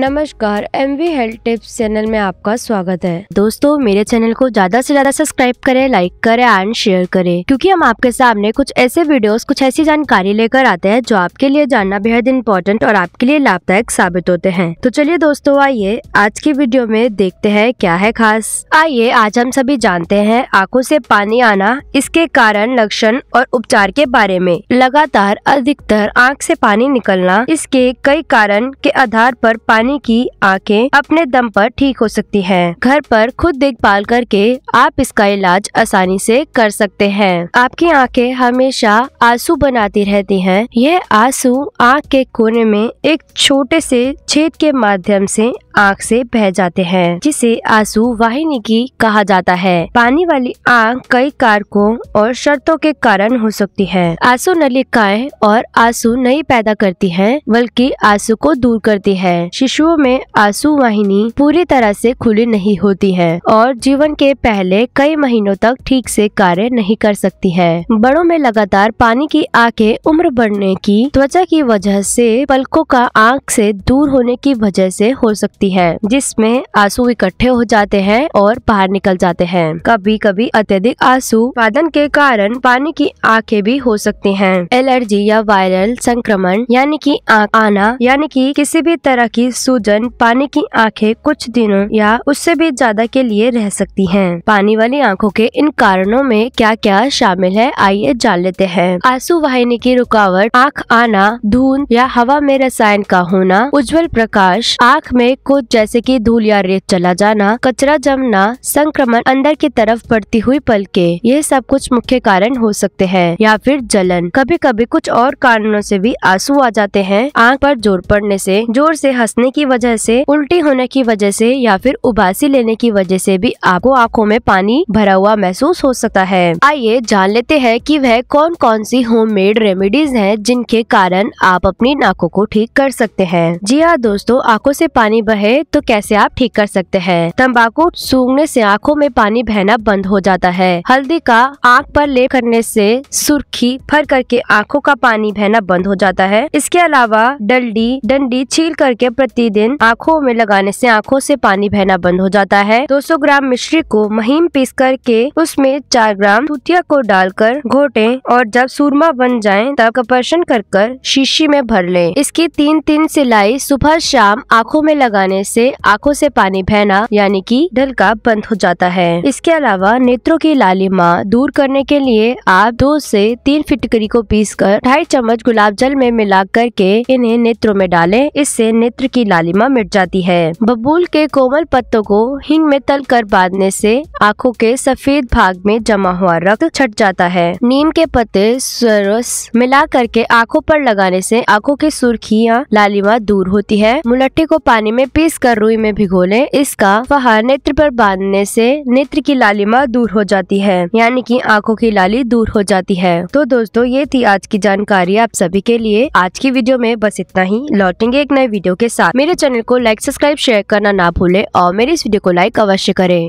नमस्कार M V health tips channel में आपका स्वागत है दोस्तों मेरे चैनल को ज्यादा से ज्यादा सब्सक्राइब करें लाइक करें एंड शेयर करें क्योंकि हम आपके सामने कुछ ऐसे वीडियोस कुछ ऐसी जानकारी लेकर आते हैं जो आपके लिए जानना बेहद इम्पोर्टेंट और आपके लिए लाभदायक साबित होते हैं तो चलिए दोस्तों आइए आज की वीडियो में देखते हैं क्या है खास आइए आज हम सभी जानते हैं आँखों से पानी आना इसके कारण लक्षण और उपचार के बारे में लगातार अधिकतर आँख से पानी निकलना इसके कई कारण के आधार पर पानी यानी कि आंखें अपने दम पर ठीक हो सकती हैं। घर पर खुद देखभाल करके आप इसका इलाज आसानी से कर सकते हैं आपकी आंखें हमेशा आंसू बनाती रहती हैं। यह आंसू आंख के कोने में एक छोटे से छेद के माध्यम से आंख से बह जाते हैं जिसे आंसू वाहिनी की कहा जाता है पानी वाली आंख कई कारकों और शर्तों के कारण हो सकती है आंसू नलिकाएं और आंसू नहीं पैदा करती हैं, बल्कि आंसू को दूर करती है शिशु पशुओं में आंसू वाहिनी पूरी तरह से खुली नहीं होती है और जीवन के पहले कई महीनों तक ठीक से कार्य नहीं कर सकती है बड़ों में लगातार पानी की आंखें उम्र बढ़ने की त्वचा की वजह से पलकों का आंख से दूर होने की वजह से हो सकती है जिसमें आंसू इकट्ठे हो जाते हैं और बाहर निकल जाते हैं कभी कभी अत्यधिक आंसू उत्पादन के कारण पानी की आंखें भी हो सकती हैं एलर्जी या वायरल संक्रमण यानी कि आना यानी कि किसी भी तरह की सूजन पानी की आंखें कुछ दिनों या उससे भी ज्यादा के लिए रह सकती हैं। पानी वाली आंखों के इन कारणों में क्या क्या शामिल है आइए जान लेते हैं आंसू वाहिनी की रुकावट आँख आना धूल या हवा में रसायन का होना उज्जवल प्रकाश आँख में कुछ जैसे कि धूल या रेत चला जाना कचरा जमना संक्रमण अंदर की तरफ बढ़ती हुई पलके ये सब कुछ मुख्य कारण हो सकते हैं या फिर जलन कभी कभी कुछ और कारणों से भी आंसू आ जाते हैं आँख पर जोर पड़ने से जोर से हंसने खाने की वजह से उल्टी होने की वजह से या फिर उबासी लेने की वजह से भी आपको आंखों में पानी भरा हुआ महसूस हो सकता है आइए जान लेते हैं कि वह कौन कौन सी होममेड रेमेडीज हैं जिनके कारण आप अपनी नाकों को ठीक कर सकते हैं जी हाँ दोस्तों आँखों से पानी बहे तो कैसे आप ठीक कर सकते हैं तम्बाकू सूंघने ऐसी आँखों में पानी बहना बंद हो जाता है हल्दी का आँख आरोप ले करने ऐसी सुर्खी फर करके आँखों का पानी बहना बंद हो जाता है इसके अलावा डल्डी डंडी छील करके प्रति प्रतिदिन आंखों में लगाने से आंखों से पानी बहना बंद हो जाता है 200 ग्राम मिश्री को महीम पीस करके उसमें 4 ग्राम तूतिया को डालकर घोटे और जब सूरमा बन जाए तब कपर्शन कर कर शीशी में भर ले इसकी तीन तीन सिलाई सुबह शाम आंखों में लगाने से आंखों से पानी बहना यानी कि ढलका बंद हो जाता है इसके अलावा नेत्रों की लालिमा दूर करने के लिए आप दो से तीन फिटकरी को पीस कर ढाई चम्मच गुलाब जल में मिला करके इन्हें नेत्रों में डालें इससे नेत्र की लालिमा मिट जाती है बबूल के कोमल पत्तों को हिंग में तल कर बांधने से आंखों के सफेद भाग में जमा हुआ रक्त छट जाता है नीम के पत्ते सरस मिला करके आंखों पर लगाने से आंखों की सुर्खियाँ लालिमा दूर होती है मुलट्ठी को पानी में पीस कर रुई में भिगो ले इसका फहार नेत्र पर बांधने से नेत्र की लालिमा दूर हो जाती है यानी कि आंखों की लाली दूर हो जाती है तो दोस्तों ये थी आज की जानकारी आप सभी के लिए आज की वीडियो में बस इतना ही लौटेंगे एक नए वीडियो के साथ मेरे चैनल को लाइक सब्सक्राइब शेयर करना ना भूलें और मेरे इस वीडियो को लाइक अवश्य करें